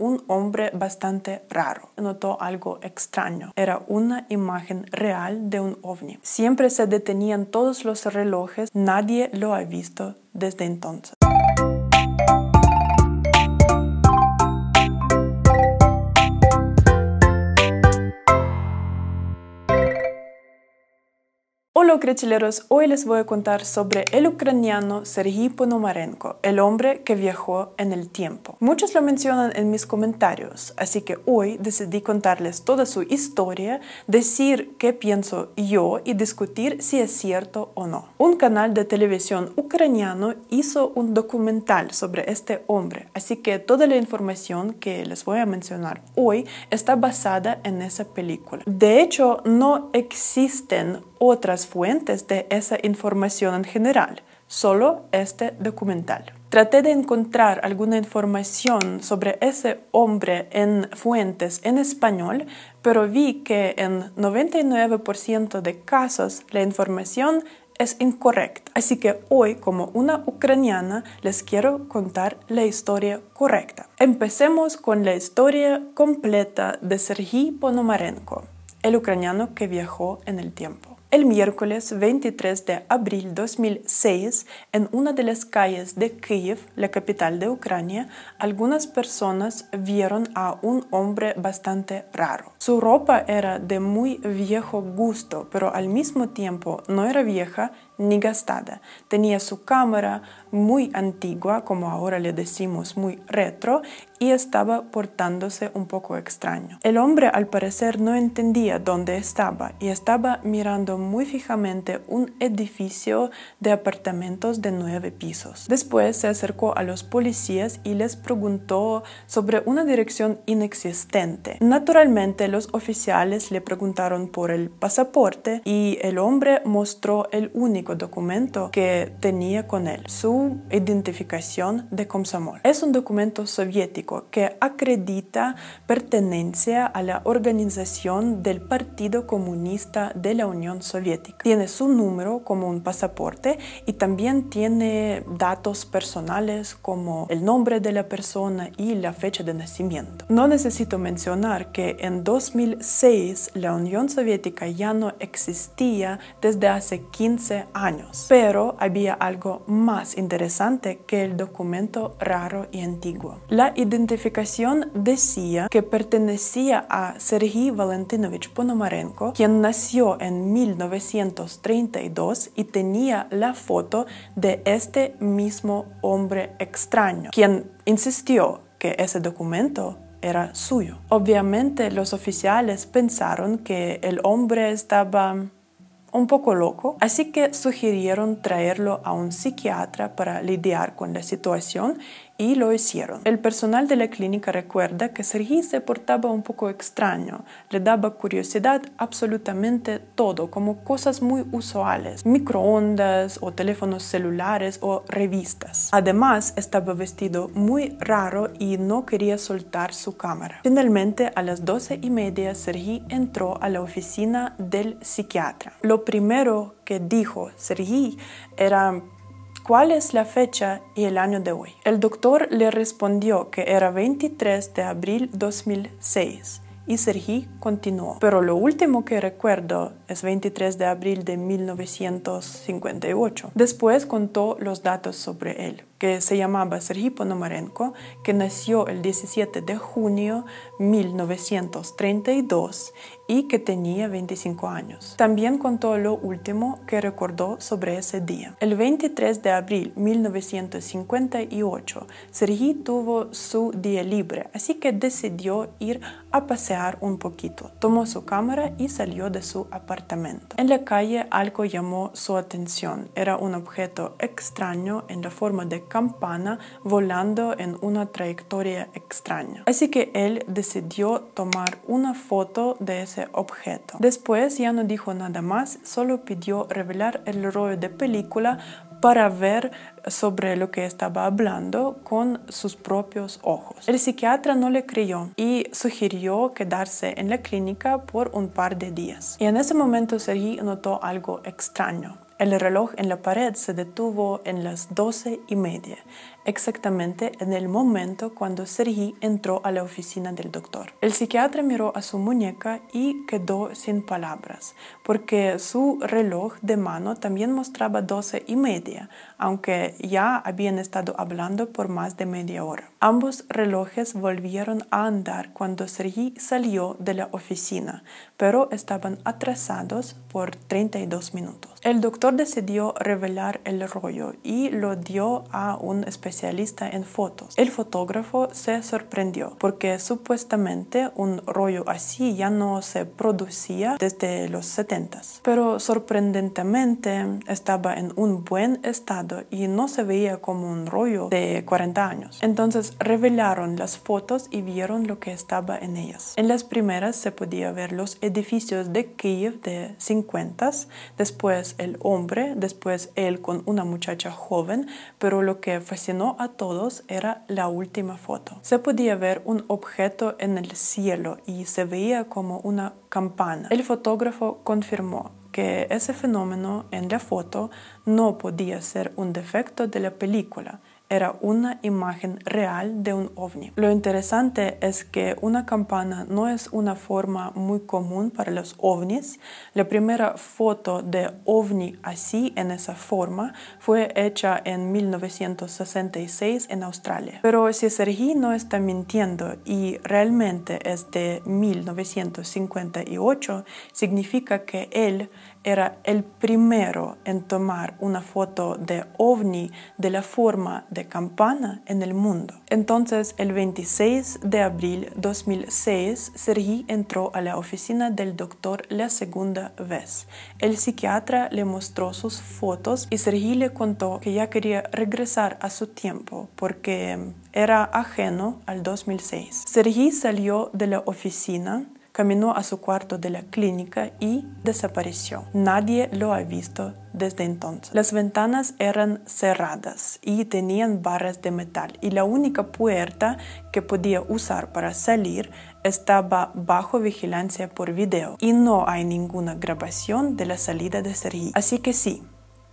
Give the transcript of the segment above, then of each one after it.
un hombre bastante raro. Notó algo extraño. Era una imagen real de un ovni. Siempre se detenían todos los relojes. Nadie lo ha visto desde entonces. Hola hoy les voy a contar sobre el ucraniano Sergei Ponomarenko, el hombre que viajó en el tiempo. Muchos lo mencionan en mis comentarios, así que hoy decidí contarles toda su historia, decir qué pienso yo y discutir si es cierto o no. Un canal de televisión ucraniano hizo un documental sobre este hombre, así que toda la información que les voy a mencionar hoy está basada en esa película. De hecho, no existen otras fuentes de esa información en general, solo este documental. Traté de encontrar alguna información sobre ese hombre en fuentes en español, pero vi que en 99% de casos la información es incorrecta. Así que hoy, como una ucraniana, les quiero contar la historia correcta. Empecemos con la historia completa de Sergi Ponomarenko, el ucraniano que viajó en el tiempo. El miércoles 23 de abril 2006, en una de las calles de Kiev, la capital de Ucrania, algunas personas vieron a un hombre bastante raro. Su ropa era de muy viejo gusto, pero al mismo tiempo no era vieja ni gastada. Tenía su cámara, muy antigua, como ahora le decimos muy retro, y estaba portándose un poco extraño. El hombre al parecer no entendía dónde estaba y estaba mirando muy fijamente un edificio de apartamentos de nueve pisos. Después se acercó a los policías y les preguntó sobre una dirección inexistente. Naturalmente los oficiales le preguntaron por el pasaporte y el hombre mostró el único documento que tenía con él, su identificación de Komsomol. Es un documento soviético que acredita pertenencia a la organización del Partido Comunista de la Unión Soviética. Tiene su número como un pasaporte y también tiene datos personales como el nombre de la persona y la fecha de nacimiento. No necesito mencionar que en 2006 la Unión Soviética ya no existía desde hace 15 años, pero había algo más interesante interesante que el documento raro y antiguo. La identificación decía que pertenecía a Sergei Valentinovich Ponomarenko, quien nació en 1932 y tenía la foto de este mismo hombre extraño, quien insistió que ese documento era suyo. Obviamente los oficiales pensaron que el hombre estaba un poco loco, así que sugirieron traerlo a un psiquiatra para lidiar con la situación y lo hicieron. El personal de la clínica recuerda que Sergi se portaba un poco extraño, le daba curiosidad absolutamente todo, como cosas muy usuales, microondas o teléfonos celulares o revistas. Además, estaba vestido muy raro y no quería soltar su cámara. Finalmente, a las doce y media, Sergi entró a la oficina del psiquiatra. Lo primero que dijo Sergi era ¿Cuál es la fecha y el año de hoy? El doctor le respondió que era 23 de abril 2006 y Sergi continuó. Pero lo último que recuerdo es 23 de abril de 1958. Después contó los datos sobre él que se llamaba Sergi Ponomarenko, que nació el 17 de junio 1932 y que tenía 25 años. También contó lo último que recordó sobre ese día. El 23 de abril 1958, Sergi tuvo su día libre, así que decidió ir a pasear un poquito. Tomó su cámara y salió de su apartamento. En la calle algo llamó su atención. Era un objeto extraño en la forma de campana volando en una trayectoria extraña. Así que él decidió tomar una foto de ese objeto. Después ya no dijo nada más, solo pidió revelar el rollo de película para ver sobre lo que estaba hablando con sus propios ojos. El psiquiatra no le creyó y sugirió quedarse en la clínica por un par de días. Y en ese momento Sergi notó algo extraño. El reloj en la pared se detuvo en las doce y media exactamente en el momento cuando Sergi entró a la oficina del doctor. El psiquiatra miró a su muñeca y quedó sin palabras, porque su reloj de mano también mostraba doce y media, aunque ya habían estado hablando por más de media hora. Ambos relojes volvieron a andar cuando Sergi salió de la oficina, pero estaban atrasados por 32 minutos. El doctor decidió revelar el rollo y lo dio a un especialista especialista en fotos. El fotógrafo se sorprendió porque supuestamente un rollo así ya no se producía desde los 70, pero sorprendentemente estaba en un buen estado y no se veía como un rollo de 40 años. Entonces revelaron las fotos y vieron lo que estaba en ellas. En las primeras se podía ver los edificios de Kiev de 50, después el hombre, después él con una muchacha joven, pero lo que fascinó no a todos era la última foto. Se podía ver un objeto en el cielo y se veía como una campana. El fotógrafo confirmó que ese fenómeno en la foto no podía ser un defecto de la película, era una imagen real de un ovni. Lo interesante es que una campana no es una forma muy común para los ovnis. La primera foto de ovni así en esa forma fue hecha en 1966 en Australia. Pero si Sergi no está mintiendo y realmente es de 1958, significa que él era el primero en tomar una foto de ovni de la forma de campana en el mundo. Entonces, el 26 de abril 2006, Sergi entró a la oficina del doctor la segunda vez. El psiquiatra le mostró sus fotos y Sergi le contó que ya quería regresar a su tiempo porque era ajeno al 2006. Sergi salió de la oficina caminó a su cuarto de la clínica y desapareció. Nadie lo ha visto desde entonces. Las ventanas eran cerradas y tenían barras de metal y la única puerta que podía usar para salir estaba bajo vigilancia por video y no hay ninguna grabación de la salida de Sergi. Así que sí,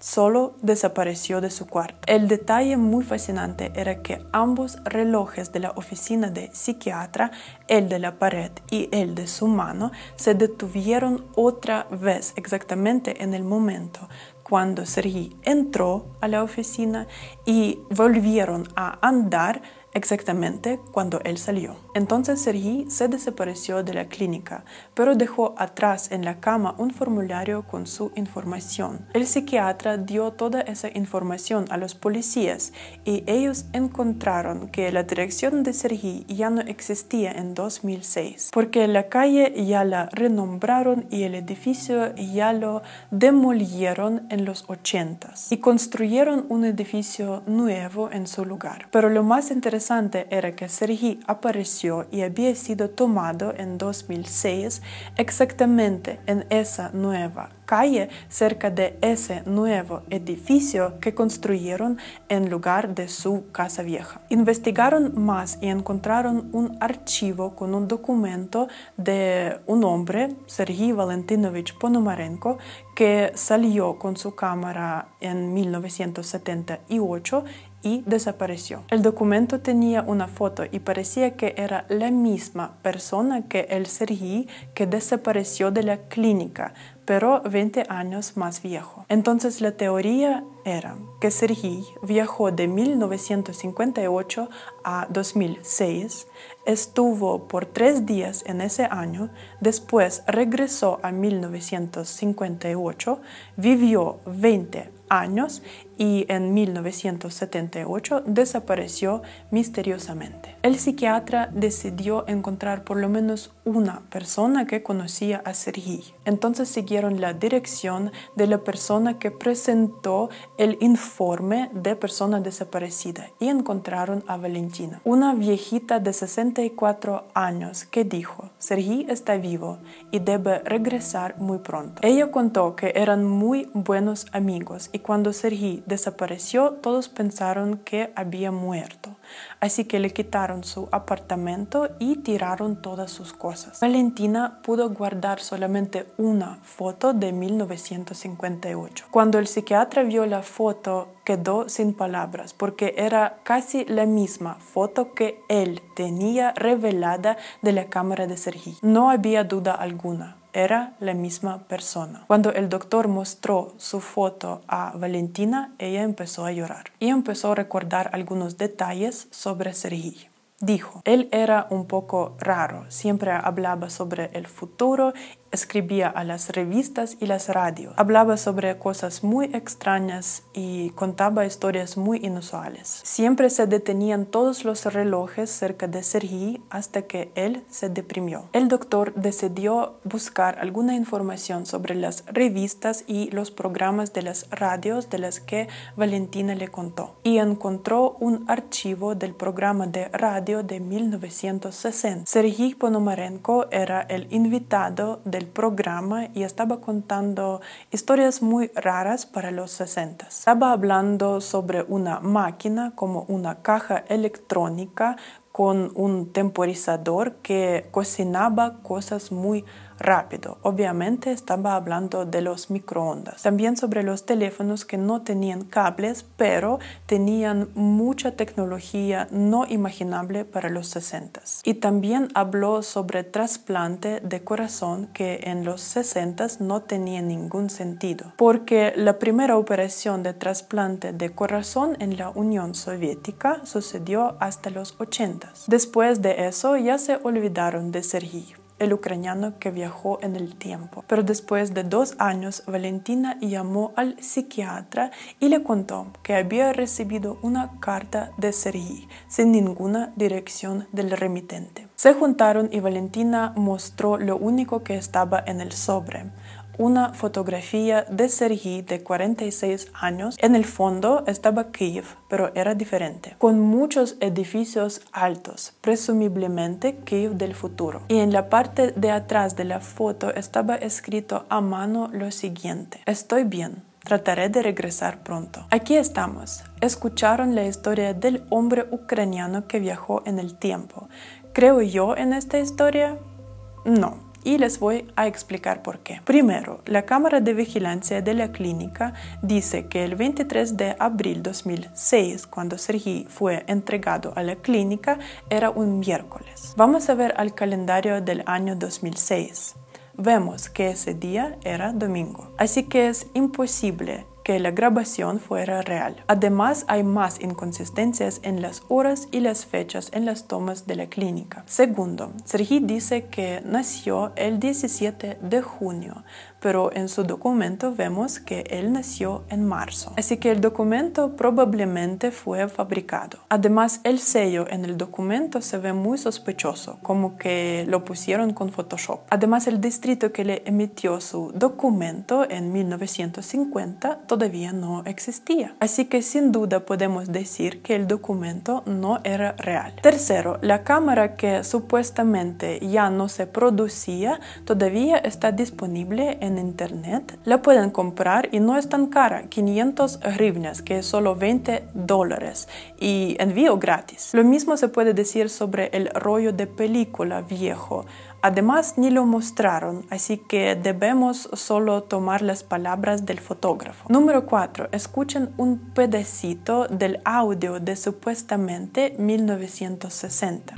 solo desapareció de su cuarto. El detalle muy fascinante era que ambos relojes de la oficina de psiquiatra, el de la pared y el de su mano, se detuvieron otra vez exactamente en el momento cuando Sergi entró a la oficina y volvieron a andar exactamente cuando él salió. Entonces Sergi se desapareció de la clínica, pero dejó atrás en la cama un formulario con su información. El psiquiatra dio toda esa información a los policías y ellos encontraron que la dirección de Sergi ya no existía en 2006, porque la calle ya la renombraron y el edificio ya lo demolieron en los 80 y construyeron un edificio nuevo en su lugar. Pero lo más interesante era que Sergi apareció y había sido tomado en 2006 exactamente en esa nueva calle cerca de ese nuevo edificio que construyeron en lugar de su casa vieja. Investigaron más y encontraron un archivo con un documento de un hombre, Sergi Valentinovich Ponomarenko, que salió con su cámara en 1978 y desapareció. El documento tenía una foto y parecía que era la misma persona que el Sergi que desapareció de la clínica, pero 20 años más viejo. Entonces la teoría era que Sergi viajó de 1958 a 2006, estuvo por tres días en ese año, después regresó a 1958, vivió 20 años y en 1978 desapareció misteriosamente. El psiquiatra decidió encontrar por lo menos una persona que conocía a Sergi. Entonces siguieron la dirección de la persona que presentó el informe de persona desaparecida y encontraron a Valentina, una viejita de 64 años que dijo, Sergi está vivo y debe regresar muy pronto. Ella contó que eran muy buenos amigos y cuando Sergi desapareció, todos pensaron que había muerto, así que le quitaron su apartamento y tiraron todas sus cosas. Valentina pudo guardar solamente una foto de 1958. Cuando el psiquiatra vio la foto, quedó sin palabras porque era casi la misma foto que él tenía revelada de la cámara de Sergi. No había duda alguna era la misma persona. Cuando el doctor mostró su foto a Valentina, ella empezó a llorar y empezó a recordar algunos detalles sobre Sergi. Dijo, él era un poco raro, siempre hablaba sobre el futuro escribía a las revistas y las radios. Hablaba sobre cosas muy extrañas y contaba historias muy inusuales. Siempre se detenían todos los relojes cerca de Sergi hasta que él se deprimió. El doctor decidió buscar alguna información sobre las revistas y los programas de las radios de las que Valentina le contó y encontró un archivo del programa de radio de 1960. Sergi Ponomarenko era el invitado de programa y estaba contando historias muy raras para los 60. Estaba hablando sobre una máquina como una caja electrónica con un temporizador que cocinaba cosas muy rápido. Obviamente estaba hablando de los microondas. También sobre los teléfonos que no tenían cables, pero tenían mucha tecnología no imaginable para los 60. Y también habló sobre trasplante de corazón que en los 60 s no tenía ningún sentido, porque la primera operación de trasplante de corazón en la Unión Soviética sucedió hasta los 80. s Después de eso ya se olvidaron de Sergiyo el ucraniano que viajó en el tiempo. Pero después de dos años, Valentina llamó al psiquiatra y le contó que había recibido una carta de Sergi sin ninguna dirección del remitente. Se juntaron y Valentina mostró lo único que estaba en el sobre una fotografía de Sergi de 46 años. En el fondo estaba Kiev, pero era diferente, con muchos edificios altos, presumiblemente Kiev del futuro. Y en la parte de atrás de la foto estaba escrito a mano lo siguiente, estoy bien. Trataré de regresar pronto. Aquí estamos. Escucharon la historia del hombre ucraniano que viajó en el tiempo. ¿Creo yo en esta historia? No y les voy a explicar por qué. Primero, la Cámara de Vigilancia de la Clínica dice que el 23 de abril 2006, cuando Sergi fue entregado a la clínica, era un miércoles. Vamos a ver al calendario del año 2006. Vemos que ese día era domingo, así que es imposible que la grabación fuera real. Además, hay más inconsistencias en las horas y las fechas en las tomas de la clínica. Segundo, Sergi dice que nació el 17 de junio, pero en su documento vemos que él nació en marzo. Así que el documento probablemente fue fabricado. Además, el sello en el documento se ve muy sospechoso, como que lo pusieron con Photoshop. Además, el distrito que le emitió su documento en 1950 todavía no existía. Así que sin duda podemos decir que el documento no era real. Tercero, la cámara que supuestamente ya no se producía todavía está disponible en en internet, la pueden comprar y no es tan cara, 500 hryvnias, que es solo 20 dólares, y envío gratis. Lo mismo se puede decir sobre el rollo de película viejo. Además, ni lo mostraron, así que debemos solo tomar las palabras del fotógrafo. Número 4. Escuchen un pedacito del audio de supuestamente 1960.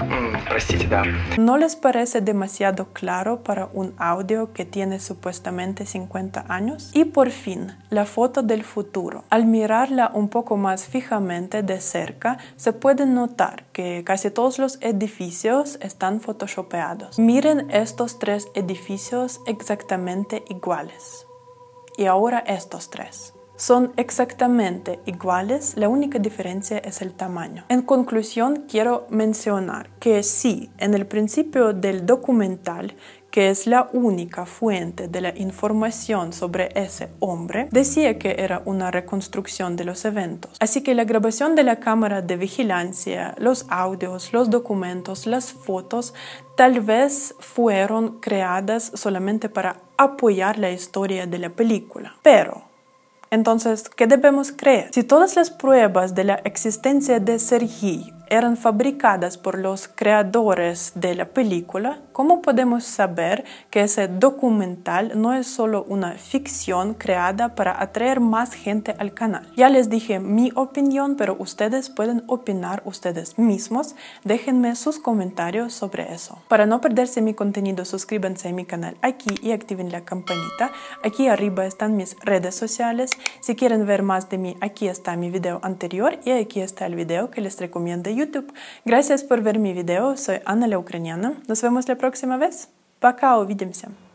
Mm, ¿No les parece demasiado claro para un audio que tiene supuestamente 50 años? Y por fin, la foto del futuro. Al mirarla un poco más fijamente de cerca, se puede notar que casi todos los edificios están photoshopeados. Miren estos tres edificios exactamente iguales. Y ahora estos tres son exactamente iguales, la única diferencia es el tamaño. En conclusión, quiero mencionar que sí, en el principio del documental que es la única fuente de la información sobre ese hombre, decía que era una reconstrucción de los eventos. Así que la grabación de la cámara de vigilancia, los audios, los documentos, las fotos, tal vez fueron creadas solamente para apoyar la historia de la película. Pero entonces, ¿qué debemos creer? Si todas las pruebas de la existencia de Sergi eran fabricadas por los creadores de la película, ¿cómo podemos saber que ese documental no es solo una ficción creada para atraer más gente al canal? Ya les dije mi opinión, pero ustedes pueden opinar ustedes mismos. Déjenme sus comentarios sobre eso. Para no perderse mi contenido, suscríbanse a mi canal aquí y activen la campanita. Aquí arriba están mis redes sociales. Si quieren ver más de mí, aquí está mi video anterior y aquí está el video que les recomiendo YouTube. Gracias por ver mi video, soy Anna la Ucraniana. Nos vemos la próxima vez. Пока, увидимся.